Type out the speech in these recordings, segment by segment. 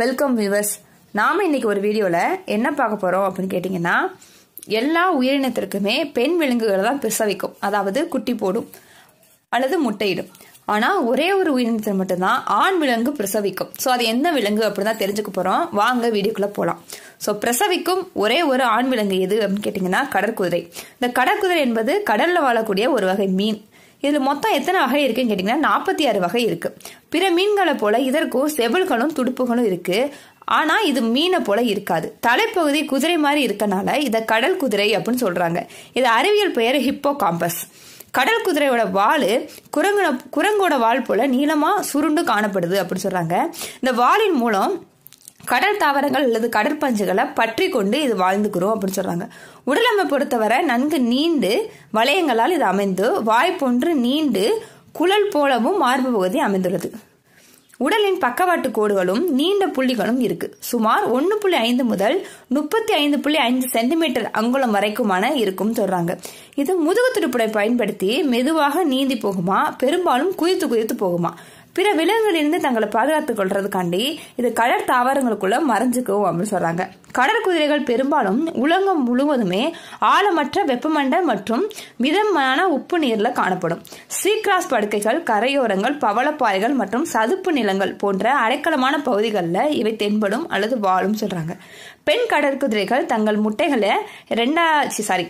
welcome viewers நாம் இன்னைக்கு ஒரு வீடியோவில் என்ன பார்க்க போகிறோம் அப்படின்னு கேட்டிங்கன்னா எல்லா உயிரினத்திற்குமே பெண் விலங்குகளை தான் பிரசவிக்கும் அதாவது குட்டி போடும் அல்லது முட்டையிடும் ஆனால் ஒரே ஒரு உயிரினத்தில் மட்டும்தான் ஆண் விலங்கு பிரசவிக்கும் ஸோ அது என்ன விலங்கு அப்படின்னு தான் தெரிஞ்சுக்க போகிறோம் வாங்க வீடியோக்குள்ளே போகலாம் ஸோ பிரசவிக்கும் ஒரே ஒரு ஆண் விலங்கு எது அப்படின்னு கேட்டிங்கன்னா கடற்குதிரை இந்த கடற்குதிரை என்பது கடலில் வாழக்கூடிய ஒரு வகை மீன் இதில் மொத்தம் எத்தனை வகை இருக்குன்னு கேட்டிங்கன்னா நாற்பத்தி ஆறு வகை இருக்குது பிற மீன்களை போல இதற்கும் செவல்களும் துடுப்புகளும் இருக்குது ஆனால் இது மீனை போல இருக்காது தலைப்பகுதி குதிரை மாதிரி இருக்கனால இதை கடல் குதிரை அப்படின்னு சொல்கிறாங்க இது அறிவியல் பெயர் ஹிப்போ காம்பஸ் கடல் குதிரையோட வால் குரங்கு குரங்கோட வால் போல நீளமாக சுருண்டு காணப்படுது அப்படின்னு சொல்கிறாங்க இந்த வாலின் மூலம் கடல் தாவரங்கள் அல்லது கடற்பஞ்சுகளை பற்றி கொண்டு இது வாழ்ந்துக்கிறோம் அப்படின்னு சொல்கிறாங்க உடலமை பொறுத்தவரை நன்கு நீண்டு வளையங்களால் இது அமைந்து வாய் போன்று நீண்டு குழல் போலவும் மார்பு பகுதி அமைந்துள்ளது உடலின் பக்கவாட்டு கோடுகளும் நீண்ட புள்ளிகளும் இருக்கு சுமார் ஒன்று புள்ளி ஐந்து முதல் முப்பத்தி ஐந்து புள்ளி ஐந்து சென்டிமீட்டர் அங்குலம் வரைக்குமான இருக்கும் சொல்றாங்க இது முதுகு துடுப்புடை பயன்படுத்தி மெதுவாக நீந்தி போகுமா பெரும்பாலும் குதித்து குதித்து போகுமா பிற விலங்குகளிலிருந்து தங்களை பாதுகாத்துக் கொள்றதுக்காண்டி இது கடல் தாவரங்களுக்குள்ள மறைஞ்சுக்கும் அப்படின்னு சொல்றாங்க கடற்குதிரைகள் பெரும்பாலும் உலகம் முழுவதுமே ஆழமற்ற வெப்பமண்ட மற்றும் மிதமான உப்பு நீரில் காணப்படும் சீக்ராஸ் படுக்கைகள் கரையோரங்கள் பவளப்பாறைகள் மற்றும் சதுப்பு நிலங்கள் போன்ற அடைக்கலமான பகுதிகளில் இவை தென்படும் அல்லது வாழும் சொல்கிறாங்க பெண் கடற்குதிரைகள் தங்கள் முட்டைகளை ரெண்டா சாரி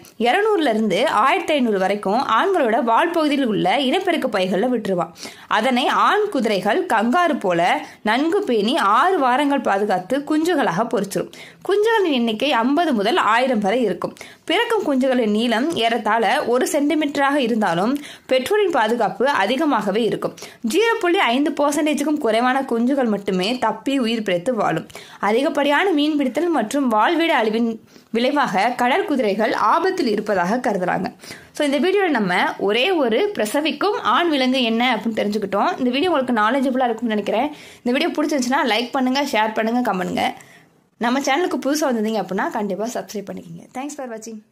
இருந்து ஆயிரத்தி ஐநூறு வரைக்கும் ஆண்களோட வால் பகுதியில் உள்ள இனப்பெருக்க பைகளில் விட்டுருவான் அதனை ஆண் குதிரைகள் கங்காறு போல நன்கு பேணி ஆறு வாரங்கள் பாதுகாத்து குஞ்சுகளாக பொறிச்சிடும் குஞ்சுகளின் எண்ணிக்கை ஐம்பது முதல் ஆயிரம் வரை இருக்கும் பிறக்கும் குஞ்சுகளின் நீளம் ஏறத்தாழ ஒரு சென்டிமீட்டராக இருந்தாலும் பெற்றோரின் பாதுகாப்பு அதிகமாகவே இருக்கும் ஜீரோ புள்ளி ஐந்து பர்சன்டேஜுக்கும் குறைவான குஞ்சுகள் மட்டுமே தப்பி உயிர் பிழைத்து வாழும் அதிகப்படியான மீன்பிடித்தல் மற்றும் வாழ்விட அழிவின் விளைவாக கடல் குதிரைகள் ஆபத்தில் இருப்பதாக கருதுறாங்க ஸோ இந்த வீடியோவில் நம்ம ஒரே ஒரு பிரசவிக்கும் ஆண் விலங்கு என்ன அப்படின்னு தெரிஞ்சுக்கிட்டோம் இந்த வீடியோ உங்களுக்கு நாலேஜபுளாக இருக்கும்னு நினைக்கிறேன் இந்த வீடியோ பிடிச்சிருந்துச்சுன்னா லைக் பண்ணுங்கள் ஷேர் பண்ணுங்கள் கமெண்ட்டுங்க நம்ம சேனலுக்கு புதுசாக வந்திருந்தீங்க அப்படின்னா கண்டிப்பாக சப்ஸ்கிரைப் பண்ணிக்கோங்க தேங்க்ஸ் ஃபார் வாட்சிங்